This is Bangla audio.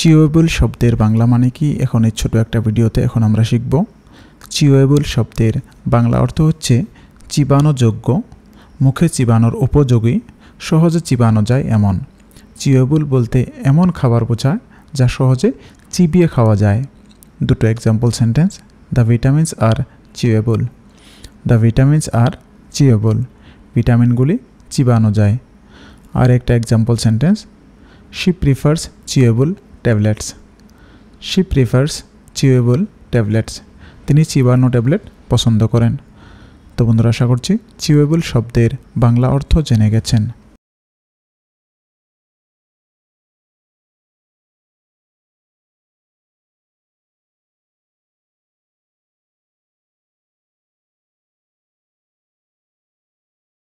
চিওয়েবল শব্দের বাংলা মানে কি এখন এই ছোটো একটা ভিডিওতে এখন আমরা শিখব চিওয়েবল শব্দের বাংলা অর্থ হচ্ছে চিবানোযোগ্য মুখে চিবানোর উপযোগী সহজে চিবানো যায় এমন চিওয়েবল বলতে এমন খাবার বোঝায় যা সহজে চিবিয়ে খাওয়া যায় দুটো example sentence the vitamins are chewable the vitamins are chewable ভিটামিনগুলি চিবানো যায় আর একটা example sentence she prefers chewable tablets she prefers chewable tablets তিনি চিবানো ট্যাবলেট পছন্দ করেন তো বন্ধুরা আশা করছি চিউয়েবল শব্দের বাংলা অর্থ জেনে গেছেন